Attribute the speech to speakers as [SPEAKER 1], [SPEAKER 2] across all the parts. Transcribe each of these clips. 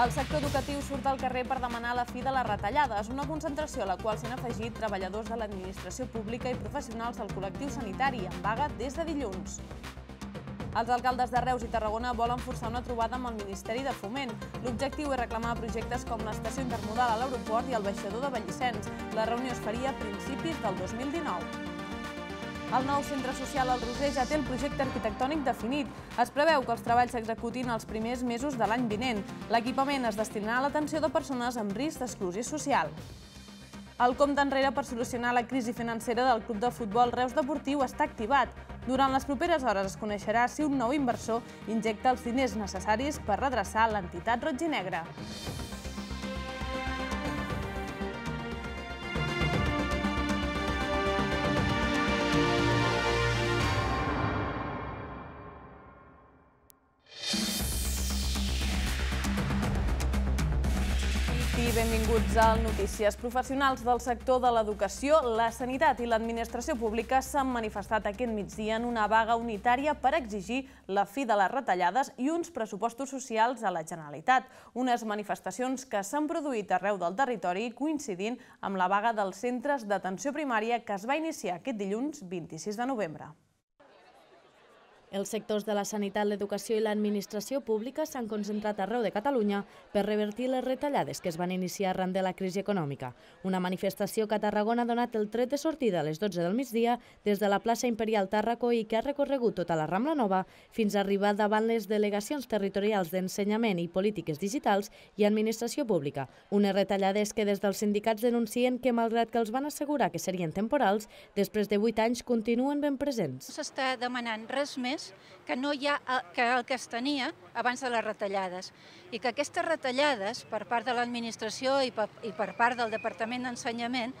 [SPEAKER 1] El sector educatiu surt al carrer per demanar la fi de les retallades, una concentració a la qual s'han afegit treballadors de l'administració pública i professionals del col·lectiu sanitari en vaga des de dilluns. Els alcaldes de Reus i Tarragona volen forçar una trobada amb el Ministeri de Foment. L'objectiu és reclamar projectes com l'estació intermodal a l'aeroport i el baixador de Vallissens. La reunió es faria a principis del 2019. El nou centre social al Roser ja té el projecte arquitectònic definit. Es preveu que els treballs s'executin els primers mesos de l'any vinent. L'equipament es destinarà a l'atenció de persones amb risc d'exclusió social. El compte enrere per solucionar la crisi financera del club de futbol Reus Deportiu està activat. Durant les properes hores es coneixerà si un nou inversor injecta els diners necessaris per redreçar l'entitat roig i negre. analitzar notícies. Professionals del sector de l'educació, la sanitat i l'administració pública s'han manifestat aquest migdia en una vaga unitària per exigir la fi de les retallades i uns pressupostos socials a la Generalitat. Unes manifestacions que s'han produït arreu del territori coincidint amb la vaga dels centres d'atenció primària
[SPEAKER 2] que es va iniciar aquest dilluns 26 de novembre. Els sectors de la sanitat, l'educació i l'administració pública s'han concentrat arreu de Catalunya per revertir les retallades que es van iniciar arran de la crisi econòmica. Una manifestació que a Tarragona ha donat el tret de sortida a les 12 del migdia des de la plaça Imperial Tàrraco i que ha recorregut tota la Rambla Nova fins a arribar davant les delegacions territorials d'ensenyament i polítiques digitals i administració pública. Unes retallades que des dels sindicats denuncien que, malgrat que els van assegurar que serien temporals, després de 8 anys continuen ben presents. S'està demanant res més més que, no hi ha, eh, que el que es tenia abans de les retallades. I que aquestes retallades, per part de l'administració i, per, i per part del Departament d'Ensenyament,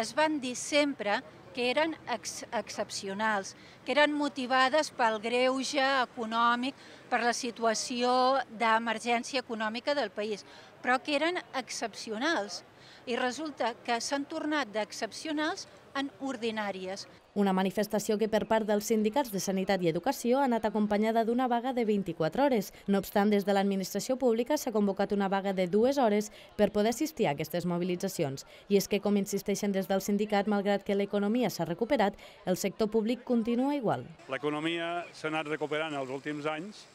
[SPEAKER 2] es van dir sempre que eren ex excepcionals, que eren motivades pel greuge econòmic, per la situació d'emergència econòmica del país, però que eren excepcionals. I resulta que s'han tornat d'excepcionals en ordinàries. Una manifestació que per part dels sindicats de Sanitat i Educació ha anat acompanyada d'una vaga de 24 hores. No obstant, des de l'administració pública s'ha convocat una vaga de dues hores per poder assistir a aquestes mobilitzacions. I és que, com insisteixen des del sindicat, malgrat que l'economia s'ha recuperat, el sector públic continua igual.
[SPEAKER 1] L'economia s'ha anat recuperant els últims anys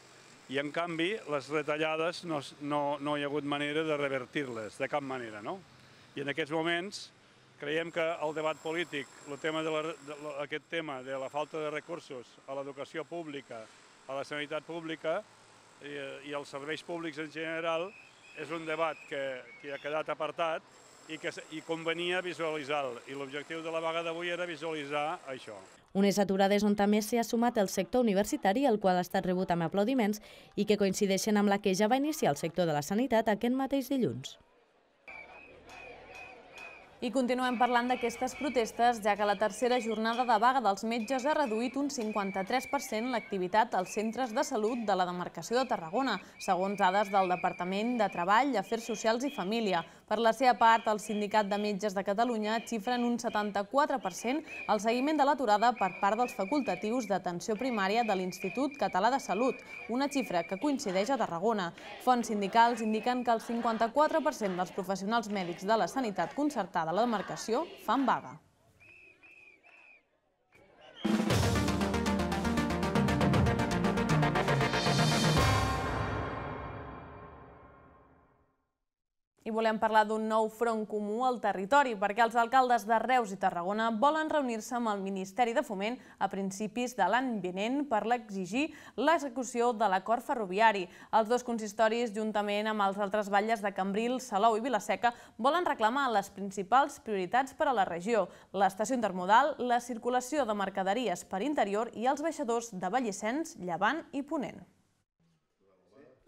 [SPEAKER 1] i, en canvi, les retallades no, no, no hi ha hagut manera de revertir-les, de cap manera, no? I en aquests moments Creiem que el debat polític, tema de aquest tema de la falta de recursos a l'educació pública, a la sanitat pública i, eh, als serveis públics en general, és un debat que, ha quedat apartat i, que, i convenia visualitzar-lo. I l'objectiu de la vaga
[SPEAKER 3] d'avui era visualitzar això.
[SPEAKER 2] Unes aturades on també s'hi ha sumat el sector universitari, el qual ha estat rebut amb aplaudiments i que coincideixen amb la que ja va iniciar el sector de la sanitat aquest mateix dilluns.
[SPEAKER 1] I continuem parlant d'aquestes protestes, ja que la tercera jornada de vaga dels metges ha reduït un 53% l'activitat als centres de salut de la demarcació de Tarragona, segons dades del Departament de Treball, Afers Socials i Família. Per la seva part, el Sindicat de Metges de Catalunya xifra en un 74% el seguiment de l'aturada per part dels facultatius d'atenció primària de l'Institut Català de Salut, una xifra que coincideix a Tarragona. Fons sindicals indiquen que el 54% dels professionals mèdics de la sanitat concertada a la demarcació fan vaga. I volem parlar d'un nou front comú al territori, perquè els alcaldes de Reus i Tarragona volen reunir-se amb el Ministeri de Foment a principis de l'any vinent per l'exigir l'execució de l'acord ferroviari. Els dos consistoris, juntament amb els altres batlles de Cambrils, Salou i Vilaseca, volen reclamar les principals prioritats per a la regió, l'estació intermodal, la circulació de mercaderies per interior i els baixadors de Vallissens, Llevant
[SPEAKER 4] i Ponent.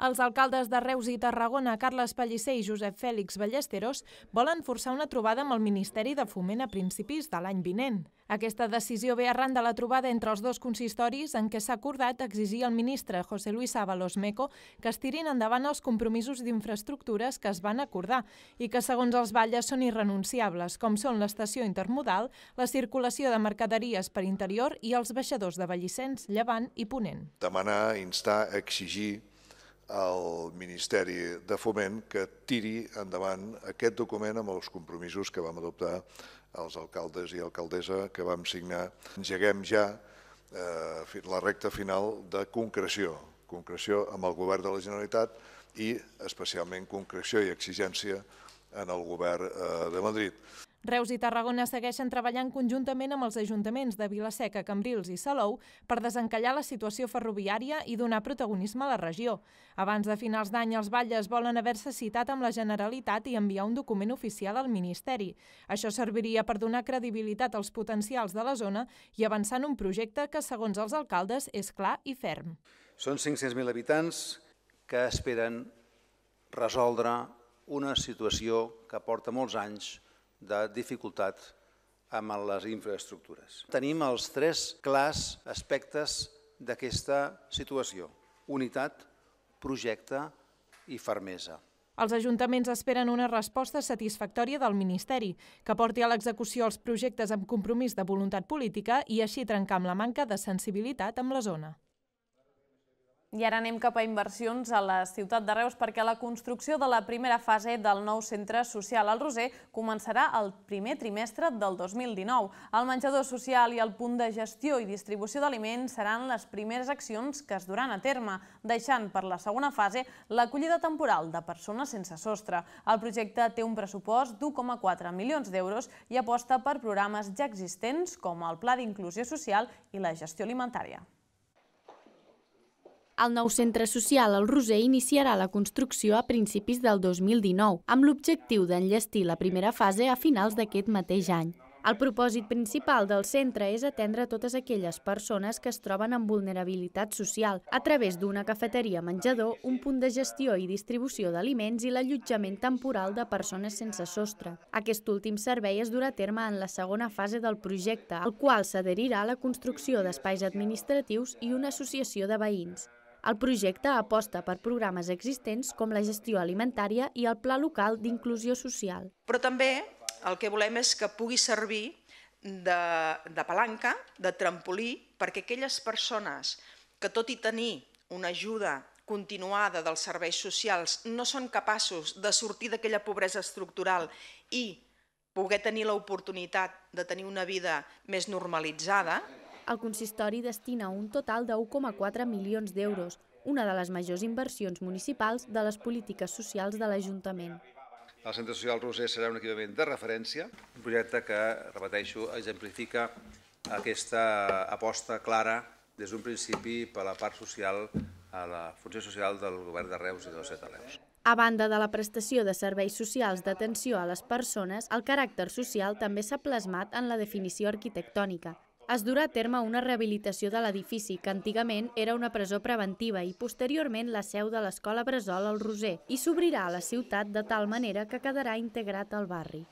[SPEAKER 4] Els alcaldes de Reus i Tarragona, Carles Pellicer i Josep Fèlix Ballesteros, volen forçar una trobada amb el Ministeri de Foment a principis de l'any vinent. Aquesta decisió ve arran de la trobada entre els dos consistoris en què s'ha acordat exigir al ministre José Luis Ábalos Meco que es tirin endavant els compromisos d'infraestructures que es van acordar i que, segons els balles, són irrenunciables, com són l'estació intermodal, la circulació de mercaderies per interior i els baixadors de Vallicens, Llevant i Ponent. Demanar, instar, exigir al Ministeri de Foment que tiri endavant aquest document amb els compromisos que vam adoptar els alcaldes i alcaldessa que vam signar. Engeguem ja eh, la recta final de concreció, concreció amb el govern de la Generalitat i especialment concreció i exigència en el govern eh, de Madrid. Reus i Tarragona segueixen treballant conjuntament amb els ajuntaments de Vilaseca, Cambrils i Salou per desencallar la situació ferroviària i donar protagonisme a la regió. Abans de finals d'any, els Valles volen haver-se citat amb la Generalitat i enviar un document oficial al Ministeri. Això serviria per donar credibilitat als potencials de la zona i avançar en un projecte que, segons els alcaldes, és clar i ferm.
[SPEAKER 2] Són 500.000 habitants que esperen resoldre una situació que porta molts anys de dificultat amb les infraestructures. Tenim els tres clars aspectes d'aquesta situació. Unitat, projecte i fermesa.
[SPEAKER 4] Els ajuntaments esperen una resposta satisfactòria del Ministeri, que porti a l'execució els projectes amb compromís de voluntat política i així trencar amb la manca de sensibilitat amb la zona.
[SPEAKER 1] I ara anem cap a inversions a la ciutat de Reus perquè la construcció de la primera fase del nou centre social al Roser començarà el primer trimestre del 2019. El menjador social i el punt de gestió i distribució d'aliments seran les primeres accions que es duran a terme, deixant per la segona fase l'acollida temporal de persones sense sostre. El projecte té un pressupost d'1,4 milions d'euros i aposta per programes ja existents com el Pla d'Inclusió Social i la gestió alimentària.
[SPEAKER 5] El nou centre social El Roser iniciarà la construcció a principis del 2019, amb l'objectiu d'enllestir la primera fase a finals d'aquest mateix any. El propòsit principal del centre és atendre totes aquelles persones que es troben en vulnerabilitat social a través d'una cafeteria menjador, un punt de gestió i distribució d'aliments i l'allotjament temporal de persones sense sostre. Aquest últim servei es durà a terme en la segona fase del projecte, al qual s'adherirà la construcció d'espais administratius i una associació de veïns. El projecte aposta per programes existents com la gestió alimentària i el Pla Local d'Inclusió Social.
[SPEAKER 4] Però també el que volem és que pugui servir de, de palanca, de trampolí, perquè aquelles persones que tot i tenir una ajuda continuada dels serveis socials no són capaços de sortir d'aquella pobresa estructural i poder tenir l'oportunitat de tenir una vida més normalitzada,
[SPEAKER 5] el consistori destina un total de 1,4 milions d'euros, una de les majors inversions municipals de les polítiques socials de l'Ajuntament.
[SPEAKER 2] El Centre Social Roser serà un equipament de referència, un projecte que, repeteixo, exemplifica aquesta aposta clara des d'un principi per la part social, a la funció social del govern de Reus i de la ciutat Reus.
[SPEAKER 5] A banda de la prestació de serveis socials d'atenció a les persones, el caràcter social també s'ha plasmat en la definició arquitectònica, es durà a terme una rehabilitació de l'edifici que antigament era una presó preventiva i posteriorment la seu de l'escola Bresol al Roser i s'obrirà a la ciutat de tal manera que quedarà integrat al barri.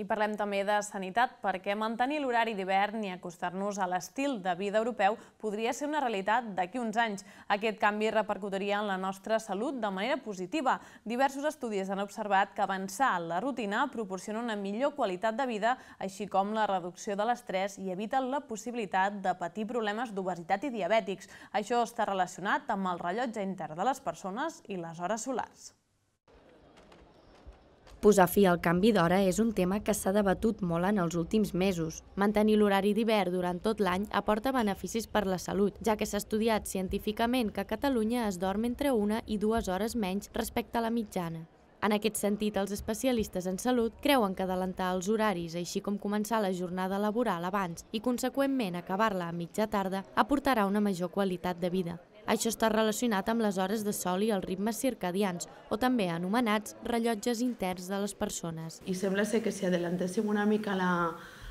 [SPEAKER 1] I parlem també de sanitat, perquè mantenir l'horari d'hivern i acostar-nos a l'estil de vida europeu podria ser una realitat d'aquí uns anys. Aquest canvi repercutiria en la nostra salut de manera positiva. Diversos estudis han observat que avançar en la rutina proporciona una millor qualitat de vida, així com la reducció de l'estrès i evita la possibilitat de patir problemes d'obesitat i diabètics. Això està relacionat amb el rellotge intern de les persones i les hores solars.
[SPEAKER 5] Posar fi al canvi d'hora és un tema que s'ha debatut molt en els últims mesos. Mantenir l'horari d'hivern durant tot l'any aporta beneficis per la salut, ja que s'ha estudiat científicament que a Catalunya es dorm entre una i dues hores menys respecte a la mitjana. En aquest sentit, els especialistes en salut creuen que adelantar els horaris, així com començar la jornada laboral abans i, conseqüentment, acabar-la a mitja tarda, aportarà una major qualitat de vida. Això està relacionat amb les hores de sol i els ritmes circadians, o també anomenats rellotges interns de les persones. I sembla ser que si adelantéssim una mica la,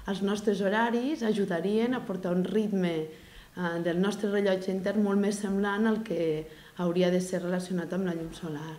[SPEAKER 5] els nostres horaris, ajudarien a portar un ritme eh, del nostre rellotge intern molt més semblant al que hauria de ser relacionat amb la llum solar.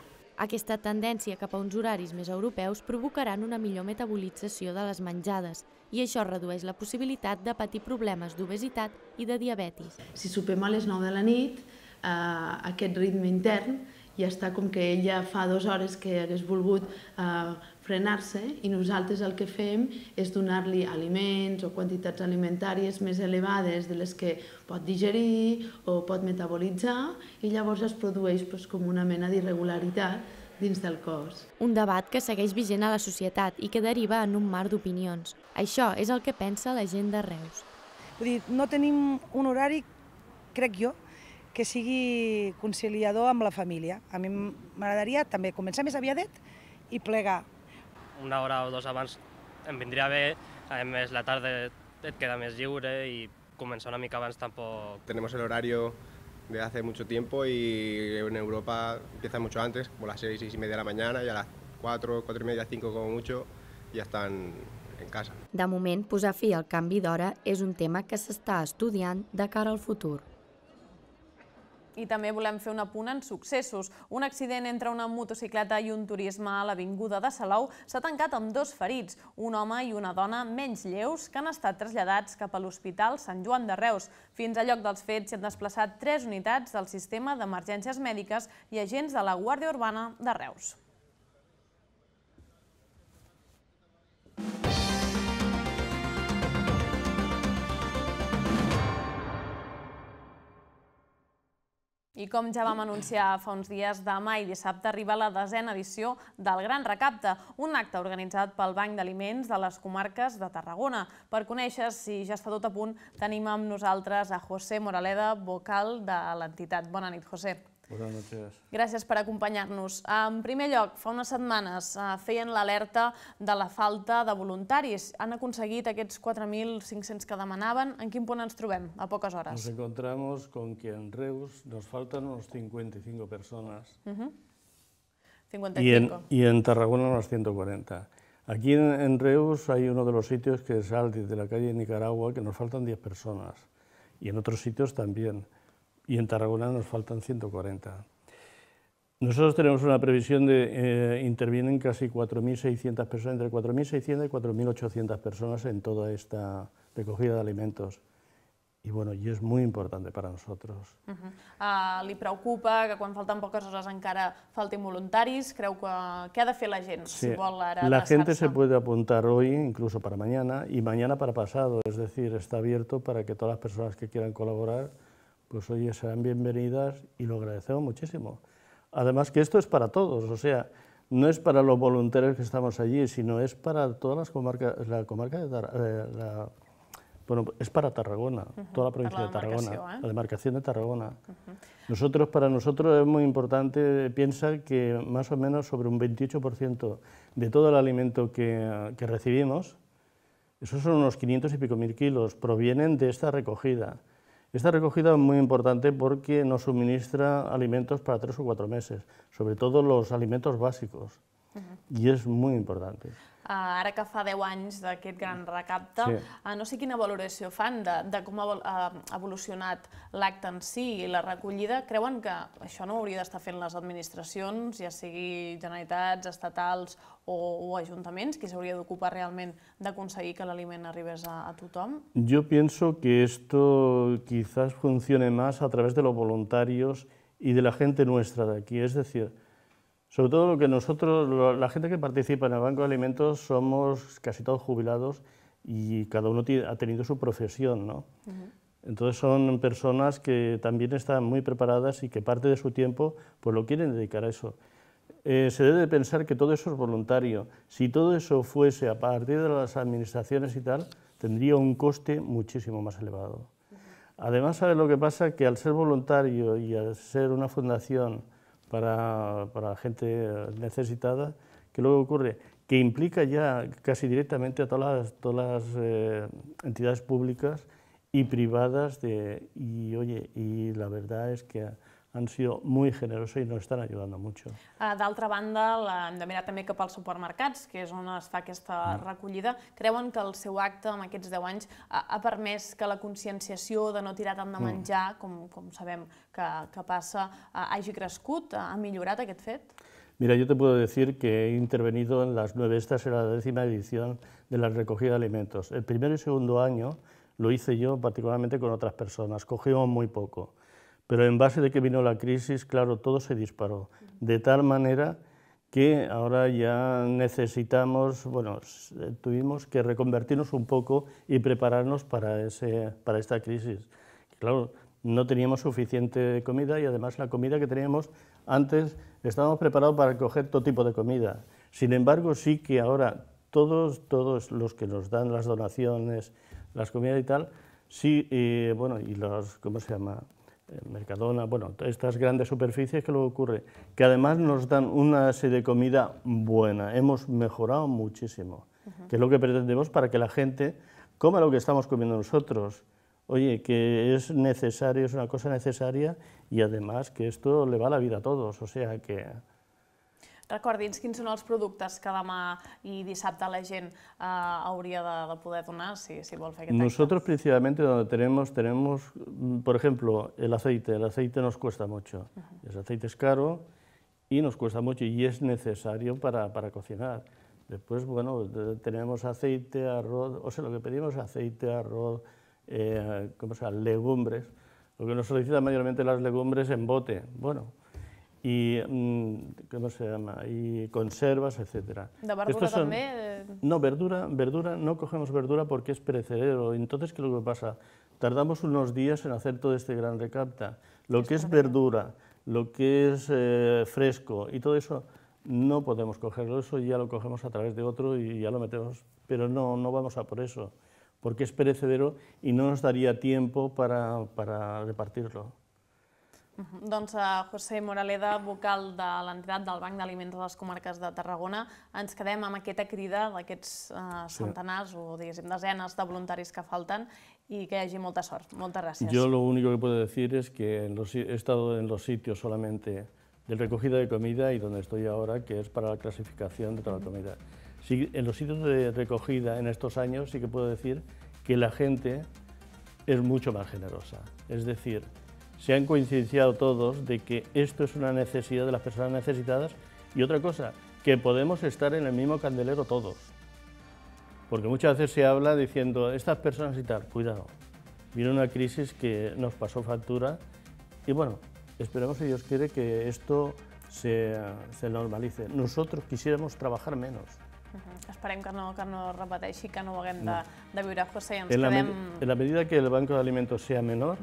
[SPEAKER 5] Aquesta tendència cap a uns horaris més europeus provocaran una millor metabolització de les menjades i això redueix la possibilitat de patir problemes d'obesitat i de diabetis.
[SPEAKER 1] Si sopem a les 9 de la nit,
[SPEAKER 5] eh, aquest ritme intern i està com que ella fa dues hores que hagués volgut eh, frenar-se i nosaltres el que fem és donar-li aliments o quantitats alimentàries més elevades de les que pot digerir o pot metabolitzar i llavors es produeix doncs, com una mena d'irregularitat dins del cos. Un debat que segueix vigent a la societat i que deriva en un mar d'opinions. Això és el que
[SPEAKER 4] pensa la gent de Reus. Vull dir, no tenim un horari, crec jo, que sigui conciliador amb la família. A mi m'agradaria també començar més aviadet i plegar. Una hora o dos abans em vindria bé, a més la tarda et queda més lliure i començar una mica abans tampoc...
[SPEAKER 2] Tenemos el horario
[SPEAKER 3] de hace mucho tiempo y en Europa empieza mucho antes, como las seis, seis y media de la mañana y a las 4, cuatro y media, 5 como mucho, ya están en casa.
[SPEAKER 5] De moment, posar fi al canvi d'hora és un tema que s'està estudiant de cara al futur.
[SPEAKER 1] I també volem fer un apunt en successos. Un accident entre una motocicleta i un turisme a l'Avinguda de Salou s'ha tancat amb dos ferits, un home i una dona menys lleus que han estat traslladats cap a l'Hospital Sant Joan de Reus. Fins al lloc dels fets s'han desplaçat tres unitats del sistema d'emergències mèdiques i agents de la Guàrdia Urbana de Reus. I com ja vam anunciar fa uns dies, demà i dissabte arriba la desena edició del Gran Recapte, un acte organitzat pel Banc d'Aliments de les comarques de Tarragona. Per conèixer si ja està tot a punt, tenim amb nosaltres a José Moraleda, vocal de l'entitat. Bona nit, José. Moltes gràcies. Gràcies per acompanyar-nos. En primer lloc, fa unes setmanes eh, feien l'alerta de la falta de voluntaris. Han aconseguit aquests 4.500 que demanaven. En quin punt ens trobem, a poques hores? Nos
[SPEAKER 3] encontramos con que en Reus nos faltan unos 55 personas. Uh -huh. 55. Y en, y en Tarragona unos 140. Aquí en, en, Reus hay uno de los sitios que es Aldi, de la calle Nicaragua, que nos faltan 10 personas. Y en otros sitios también. y en Tarragona nos faltan 140. Nosotros tenemos una previsión de eh, intervienen casi 4.600 personas, entre 4.600 y 4.800 personas en toda esta recogida de alimentos. Y bueno, y es muy importante para nosotros.
[SPEAKER 1] Ah, le preocupa que faltan pocas pocas en cara falten voluntarios. Creo que ¿qué ha de hacer la gente? La gente se
[SPEAKER 3] puede apuntar hoy, incluso para mañana, y mañana para pasado. Es decir, está abierto para que todas las personas que quieran colaborar pues oye, serán bienvenidas y lo agradecemos muchísimo. Además que esto es para todos, o sea, no es para los voluntarios que estamos allí, sino es para todas las comarcas, la comarca de eh, bueno, es para Tarragona, toda la provincia de Tarragona, la demarcación ¿eh? de Tarragona. Nosotros, para nosotros es muy importante, piensa que más o menos sobre un 28% de todo el alimento que, que, recibimos, esos son unos 500 y pico mil kilos, provienen de esta recogida. Esta recogida es muy importante porque nos suministra alimentos para tres o cuatro meses, sobre todo los alimentos básicos, uh -huh. i és molt important. Uh,
[SPEAKER 1] ah, ara que fa 10 anys d'aquest gran recapte, sí. uh, ah, no sé quina valoració fan de, de com ha evolucionat l'acte en si i la recollida. Creuen que això no hauria d'estar fent les administracions, ja sigui generalitats, estatals o, o habría de ocupar realmente de conseguir que l'aliment arribés a,
[SPEAKER 3] tu tothom? Yo pienso que esto quizás funcione más a través de los voluntarios y de la gente nuestra de aquí. Es decir, sobre todo lo que nosotros, la gente que participa en el Banco de Alimentos, somos casi todos jubilados y cada uno ha tenido su profesión, ¿no? Entonces son personas que también están muy preparadas y que parte de su tiempo pues lo quieren dedicar a eso. Eh, se debe pensar que todo eso es voluntario. Si todo eso fuese a partir de las administraciones y tal, tendría un coste muchísimo más elevado. Además, ¿sabes lo que pasa? Que al ser voluntario y al ser una fundación para, para gente necesitada, ¿qué luego ocurre? Que implica ya casi directamente a todas las, todas eh, entidades públicas y privadas de, y oye, y la verdad es que han sido muy generosos y nos están ayudando mucho.
[SPEAKER 1] Ah, d'altra banda, hem de mirar també cap als supermercats, que és on es fa aquesta mm. recollida. Creuen que el seu acte en aquests 10 anys ha, permès que la conscienciació de no tirar tant de mm. menjar, com, com sabem que, que passa, hagi crescut? Ha millorat aquest fet?
[SPEAKER 3] Mira, yo te puedo decir que he intervenido en las nueve, esta será la décima edición de la recogida de alimentos. El primer y segundo año lo hice yo particularmente con otras personas, cogíamos muy poco. Pero en base de que vino la crisis, claro, todo se disparó. De tal manera que ahora ya necesitamos, bueno, eh, tuvimos que reconvertirnos un poco y prepararnos para, ese, para esta crisis. Claro, no teníamos suficiente comida y además la comida que teníamos antes estábamos preparados para coger todo tipo de comida. Sin embargo, sí que ahora todos, todos los que nos dan las donaciones, las comidas y tal, sí, eh, bueno, y los, ¿cómo se llama? Mercadona, bueno, estas grandes superficies que lo ocurre, que además nos dan una serie de comida buena. Hemos mejorado muchísimo, que es lo que pretendemos para que la gente coma lo que estamos comiendo nosotros. Oye, que es necesario, es una cosa necesaria y además que esto le va a la vida a todos, o sea que
[SPEAKER 1] Recordi'ns quins són els productes que demà y dissabte la gente eh, de, poder donar si, si
[SPEAKER 3] Nosotros principalmente donde tenemos, tenemos, por ejemplo, el aceite. El aceite nos cuesta mucho. El aceite es caro y nos cuesta mucho y es necesario para, para cocinar. Después, bueno, tenemos aceite, arroz, o sea, lo que pedimos es aceite, arroz, eh, ¿cómo se llama? legumbres. Lo que nos solicitan mayormente las legumbres en bote. Bueno, y mm, se llama, y conservas, etc. No, verdura, verdura, no cogemos verdura porque es perecedero. Entonces, ¿qué es lo que pasa? Tardamos unos días en hacer todo este gran recapta. Lo que es verdura, lo que es eh, fresco y todo eso, no podemos cogerlo. Eso ya lo cogemos a través de otro y ya lo metemos, pero no, no vamos a por eso, porque es perecedero y no nos daría tiempo para, para repartirlo.
[SPEAKER 1] Eh, José Moraleda, vocal de la entidad del Banco de Alimentos de las Comarcas de Tarragona, ens quedem amb maqueta crida d'aquests que eh, es sí. o diguéssim desenes de voluntaris que faltan y que allí mucha suerte. Muchas gracias. Yo
[SPEAKER 3] lo único que puedo decir es que he estado en los sitios solamente del recogida de comida y donde estoy ahora, que es para la clasificación de toda la comida. en los sitios de recogida en estos años sí que puedo decir que la gente es mucho más generosa. Es decir, se han coincidido todos de que esto es una necesidad de las personas necesitadas y otra cosa, que podemos estar en el mismo candelero todos. Porque muchas veces se habla diciendo, estas personas y tal, cuidado, viene una crisis que nos pasó factura y bueno, esperemos si Dios quiere que esto se, normalice. Nosotros quisiéramos trabajar menos.
[SPEAKER 1] en
[SPEAKER 3] la medida que el Banco de Alimentos sea menor,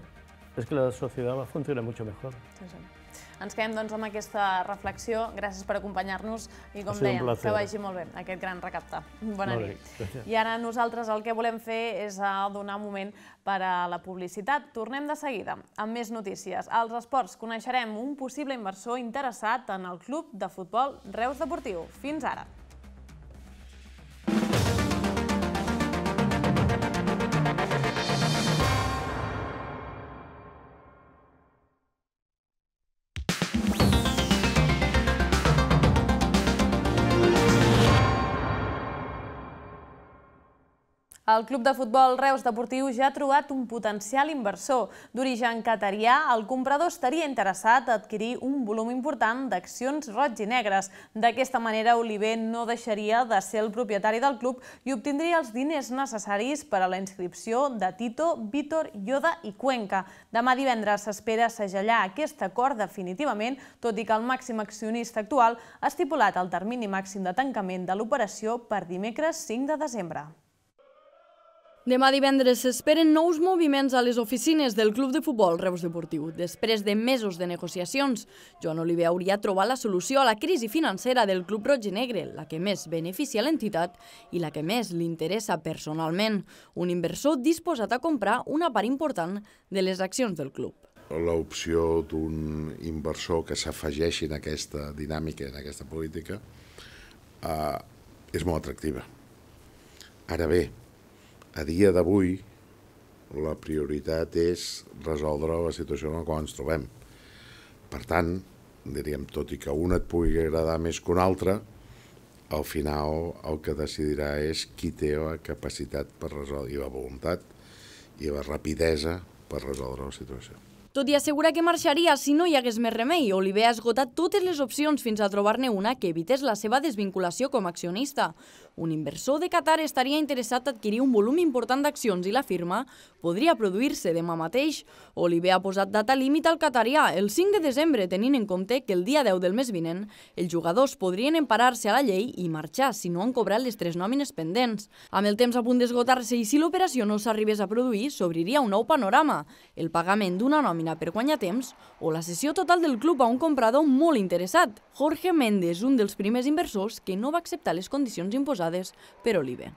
[SPEAKER 3] es que la societat va funcionar molt millor.
[SPEAKER 2] Sí, sí.
[SPEAKER 1] Ens quedem doncs, amb aquesta reflexió. Gràcies per acompanyar-nos i, com dèiem, que vagi molt bé aquest gran recapte. Bona molt nit. Bé. I ara nosaltres el que volem fer és eh, donar un moment per a la publicitat. Tornem de seguida amb més notícies. Als esports coneixerem un possible inversor interessat en el club de futbol Reus Deportiu. Fins ara. El Club de Futbol Reus Deportiu ja ha trobat un potencial inversor. D'origen catarià, el comprador estaria interessat a adquirir un volum important d'accions roig i negres. D'aquesta manera, Oliver no deixaria de ser el propietari del club i obtindria els diners necessaris per a la inscripció de Tito, Vítor, Yoda i Cuenca. Demà divendres s'espera segellar aquest acord definitivament, tot i que el màxim accionista actual ha estipulat el termini màxim de tancament de l'operació per dimecres 5 de desembre. Demà
[SPEAKER 6] divendres s'esperen nous moviments a les oficines del Club de Futbol Reus Deportiu. Després de mesos de negociacions, Joan Oliver hauria trobat la solució a la crisi financera del Club Roig i Negre, la que més beneficia l'entitat i la que més l'interessa personalment. Un inversor disposat a comprar una part important de les accions del club
[SPEAKER 3] l'opció d'un inversor que s'afegeixi en aquesta dinàmica, en aquesta política, eh, és molt atractiva. Ara bé, a dia d'avui la prioritat és resoldre la situació en la qual ens trobem. Per tant, diríem, tot i que una et pugui agradar més que una altra, al final el que decidirà és qui té la capacitat per resoldre i la voluntat i la rapidesa per resoldre la situació.
[SPEAKER 6] Tot i assegurar que marxaria si no hi hagués més remei, Oliver ha esgotat totes les opcions fins a trobar-ne una que evités la seva desvinculació com a accionista. Un inversor de Qatar estaria interessat a adquirir un volum important d'accions i la firma podria produir-se demà mateix. Oliver ha posat data límit al qatarià, el 5 de desembre, tenint en compte que el dia 10 del mes vinent els jugadors podrien emparar-se a la llei i marxar si no han cobrat les tres nòmines pendents. Amb el temps a punt d'esgotar-se i si l'operació no s'arribés a produir, s'obriria un nou panorama, el pagament d'una nòmina caminar per guanyar temps o la cessió total del club a un comprador molt interessat. Jorge Méndez, un dels primers inversors que no va acceptar les condicions imposades per Oliver.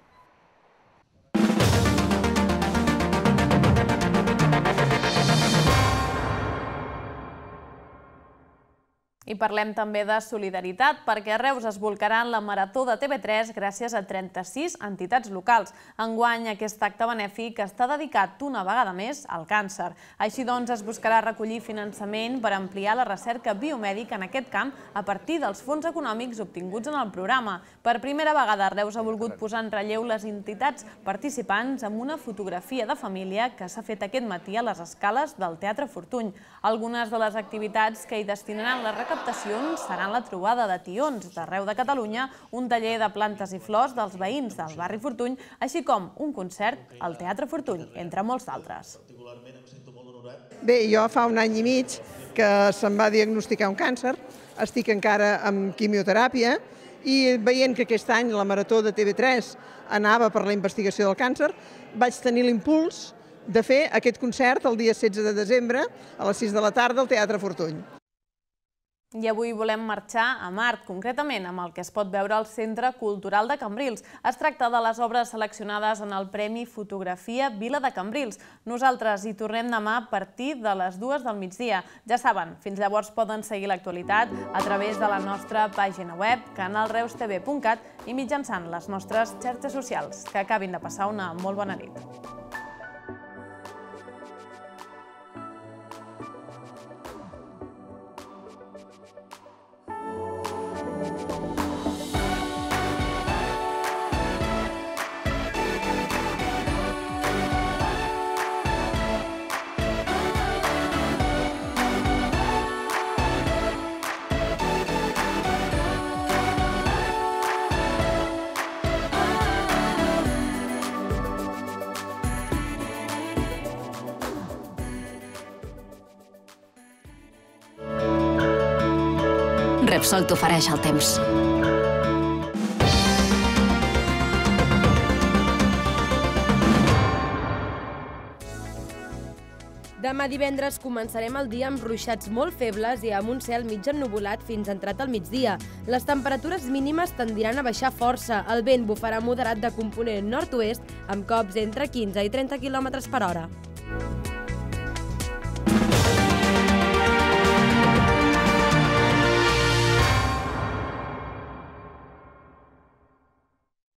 [SPEAKER 3] I
[SPEAKER 1] parlem també de solidaritat, perquè a Reus es volcarà en la Marató de TV3 gràcies a 36 entitats locals. Enguany, aquest acte benèfic està dedicat una vegada més al càncer. Així doncs, es buscarà recollir finançament per ampliar la recerca biomèdica en aquest camp a partir dels fons econòmics obtinguts en el programa. Per primera vegada, Reus ha volgut posar en relleu les entitats participants amb una fotografia de família que s'ha fet aquest matí a les escales del Teatre Fortuny. Algunes de les activitats que hi destinaran la recaptació captacions seran la trobada de tions d'arreu de Catalunya, un taller de plantes i flors dels veïns del barri Fortuny, així com un concert al Teatre Fortuny, entre molts d'altres.
[SPEAKER 4] Bé, jo fa un any i mig que se'm va diagnosticar un càncer, estic encara amb quimioteràpia, i veient que aquest any la marató de TV3 anava per la investigació del càncer, vaig tenir l'impuls de fer aquest concert el dia 16 de desembre a les 6 de la tarda al Teatre Fortuny.
[SPEAKER 1] I avui volem marxar a Mart, concretament amb el que es pot veure al Centre Cultural de Cambrils. Es tracta de les obres seleccionades en el Premi Fotografia Vila de Cambrils. Nosaltres hi tornem demà a partir de les dues del migdia. Ja saben, fins llavors poden seguir l'actualitat a través de la nostra pàgina web, canalreustv.cat i mitjançant les nostres xarxes socials. Que acabin de passar una molt bona nit.
[SPEAKER 2] Repsol t'ofereix el temps. Demà divendres començarem el dia amb ruixats molt febles i amb un cel mig ennubulat fins entrat al migdia. Les temperatures mínimes tendiran a baixar força. El vent bufarà moderat de component nord-oest amb cops entre 15 i 30 km per hora.